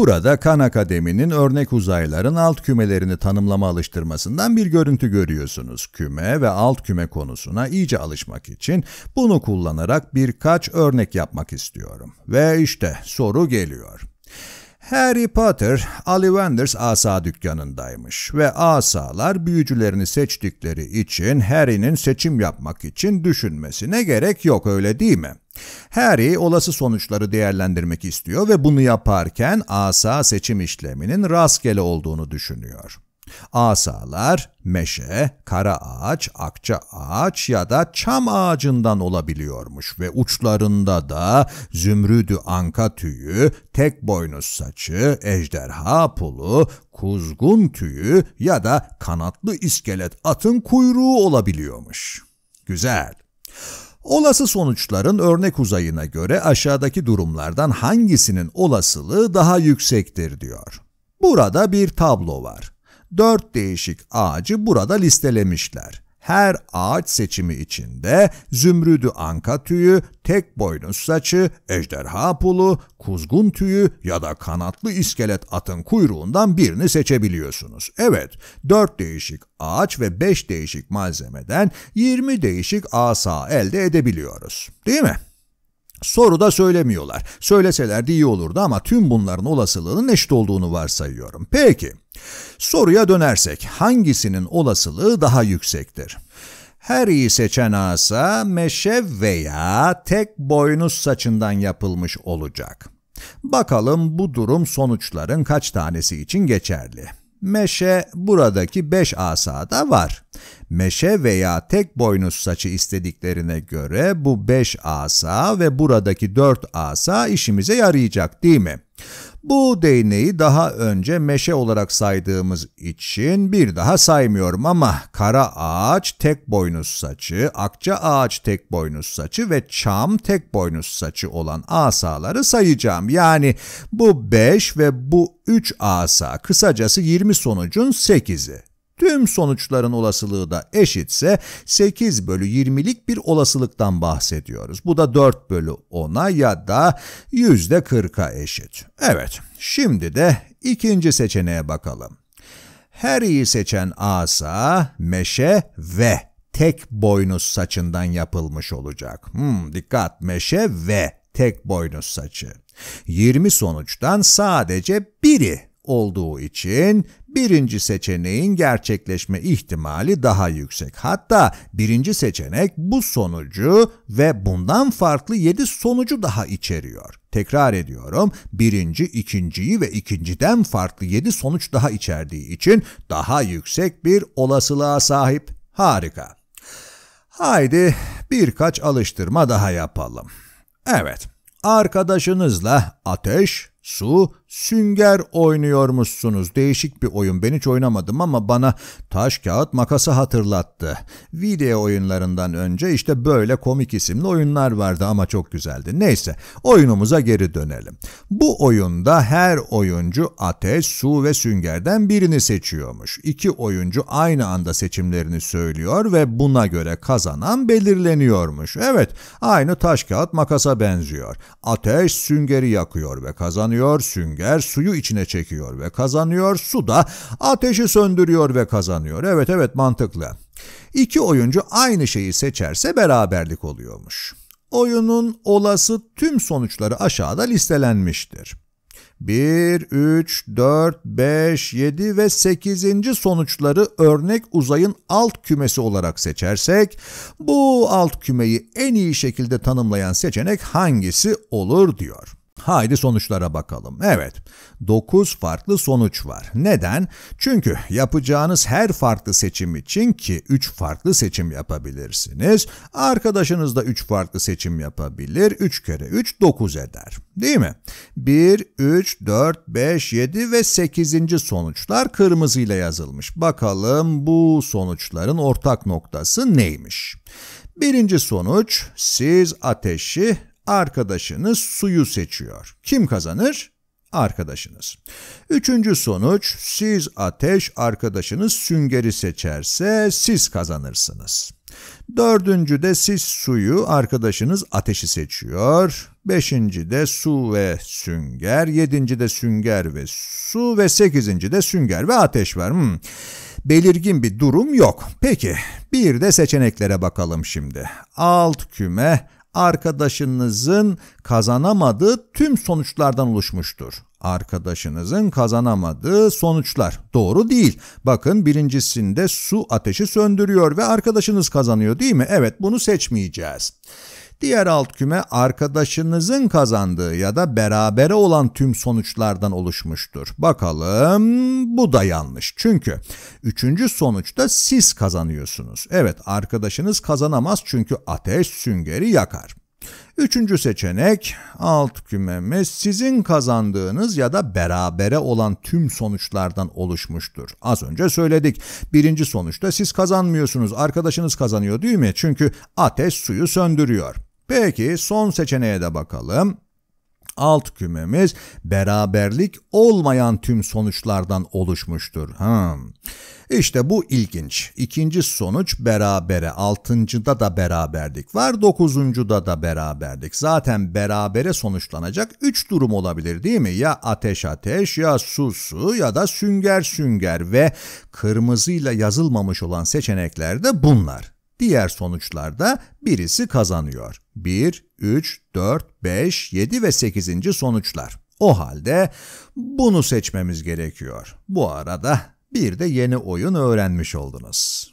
Burada Kan Akademi'nin örnek uzayların alt kümelerini tanımlama alıştırmasından bir görüntü görüyorsunuz. Küme ve alt küme konusuna iyice alışmak için bunu kullanarak birkaç örnek yapmak istiyorum. Ve işte soru geliyor. Harry Potter, Ollivanders asa dükkanındaymış ve asalar büyücülerini seçtikleri için Harry'nin seçim yapmak için düşünmesine gerek yok öyle değil mi? Harry olası sonuçları değerlendirmek istiyor ve bunu yaparken asa seçim işleminin rastgele olduğunu düşünüyor. Asalar meşe, kara ağaç, akça ağaç ya da çam ağacından olabiliyormuş ve uçlarında da zümrüdü anka tüyü, tek boynuz saçı, ejderha pulu, kuzgun tüyü ya da kanatlı iskelet atın kuyruğu olabiliyormuş. Güzel. Olası sonuçların örnek uzayına göre aşağıdaki durumlardan hangisinin olasılığı daha yüksektir diyor. Burada bir tablo var. Dört değişik ağacı burada listelemişler. Her ağaç seçimi içinde zümrüdü anka tüyü, tek boynuz saçı, ejderha pulu, kuzgun tüyü ya da kanatlı iskelet atın kuyruğundan birini seçebiliyorsunuz. Evet, 4 değişik ağaç ve 5 değişik malzemeden 20 değişik asa elde edebiliyoruz. Değil mi? Soru da söylemiyorlar. Söyleselerdi iyi olurdu ama tüm bunların olasılığının eşit olduğunu varsayıyorum. Peki, soruya dönersek hangisinin olasılığı daha yüksektir? Her iyi seçen asa meşe veya tek boynuz saçından yapılmış olacak. Bakalım bu durum sonuçların kaç tanesi için geçerli? Meşe buradaki 5 asada var. Meşe veya tek boynuz saçı istediklerine göre bu 5 asa ve buradaki 4 asa işimize yarayacak değil mi? Bu değneği daha önce meşe olarak saydığımız için bir daha saymıyorum ama kara ağaç tek boynuz saçı, akça ağaç tek boynuz saçı ve çam tek boynuz saçı olan asaları sayacağım. Yani bu 5 ve bu 3 asa kısacası 20 sonucun 8'i tüm sonuçların olasılığı da eşitse 8 bölü 20'lik bir olasılıktan bahsediyoruz. Bu da 4 bölü 10'a ya da %40'a eşit. Evet, şimdi de ikinci seçeneğe bakalım. Her iyi seçen asa, meşe ve tek boynuz saçından yapılmış olacak. Hmm, dikkat meşe ve tek boynuz saçı. 20 sonuçtan sadece biri olduğu için birinci seçeneğin gerçekleşme ihtimali daha yüksek. Hatta birinci seçenek bu sonucu ve bundan farklı 7 sonucu daha içeriyor. Tekrar ediyorum, birinci, ikinciyi ve ikinciden farklı 7 sonuç daha içerdiği için daha yüksek bir olasılığa sahip. Harika. Haydi birkaç alıştırma daha yapalım. Evet, arkadaşınızla ateş, su sünger oynuyormuşsunuz. Değişik bir oyun. Ben hiç oynamadım ama bana taş kağıt makası hatırlattı. Video oyunlarından önce işte böyle komik isimli oyunlar vardı ama çok güzeldi. Neyse oyunumuza geri dönelim. Bu oyunda her oyuncu ateş, su ve süngerden birini seçiyormuş. İki oyuncu aynı anda seçimlerini söylüyor ve buna göre kazanan belirleniyormuş. Evet aynı taş kağıt makasa benziyor. Ateş süngeri yakıyor ve kazanıyor sünger sünger suyu içine çekiyor ve kazanıyor. Su da ateşi söndürüyor ve kazanıyor. Evet evet mantıklı. İki oyuncu aynı şeyi seçerse beraberlik oluyormuş. Oyunun olası tüm sonuçları aşağıda listelenmiştir. 1, 3, 4, 5, 7 ve 8. sonuçları örnek uzayın alt kümesi olarak seçersek, bu alt kümeyi en iyi şekilde tanımlayan seçenek hangisi olur diyor. Haydi sonuçlara bakalım. Evet, 9 farklı sonuç var. Neden? Çünkü yapacağınız her farklı seçim için ki 3 farklı seçim yapabilirsiniz. Arkadaşınız da 3 farklı seçim yapabilir. 3 kere 3 9 eder. Değil mi? 1, 3, 4, 5, 7 ve 8. sonuçlar kırmızıyla yazılmış. Bakalım bu sonuçların ortak noktası neymiş? Birinci sonuç siz ateşi arkadaşınız suyu seçiyor. Kim kazanır? Arkadaşınız. Üçüncü sonuç, siz ateş, arkadaşınız süngeri seçerse siz kazanırsınız. Dördüncü de siz suyu, arkadaşınız ateşi seçiyor. Beşinci de su ve sünger. Yedinci de sünger ve su ve sekizinci de sünger ve ateş var. Hmm. Belirgin bir durum yok. Peki bir de seçeneklere bakalım şimdi. Alt küme arkadaşınızın kazanamadığı tüm sonuçlardan oluşmuştur. Arkadaşınızın kazanamadığı sonuçlar. Doğru değil. Bakın birincisinde su ateşi söndürüyor ve arkadaşınız kazanıyor değil mi? Evet bunu seçmeyeceğiz. Diğer alt küme arkadaşınızın kazandığı ya da berabere olan tüm sonuçlardan oluşmuştur. Bakalım bu da yanlış. Çünkü üçüncü sonuçta siz kazanıyorsunuz. Evet arkadaşınız kazanamaz çünkü ateş süngeri yakar. Üçüncü seçenek alt kümemiz sizin kazandığınız ya da berabere olan tüm sonuçlardan oluşmuştur. Az önce söyledik. Birinci sonuçta siz kazanmıyorsunuz. Arkadaşınız kazanıyor değil mi? Çünkü ateş suyu söndürüyor. Peki son seçeneğe de bakalım. Alt kümemiz beraberlik olmayan tüm sonuçlardan oluşmuştur. Hmm. İşte bu ilginç. İkinci sonuç berabere. Altıncıda da beraberlik var. Dokuzuncuda da beraberlik. Zaten berabere sonuçlanacak üç durum olabilir değil mi? Ya ateş ateş ya su su ya da sünger sünger ve kırmızıyla yazılmamış olan seçenekler de bunlar. Diğer sonuçlarda birisi kazanıyor. 1, 3, 4, 5, 7 ve 8. sonuçlar. O halde bunu seçmemiz gerekiyor. Bu arada bir de yeni oyun öğrenmiş oldunuz.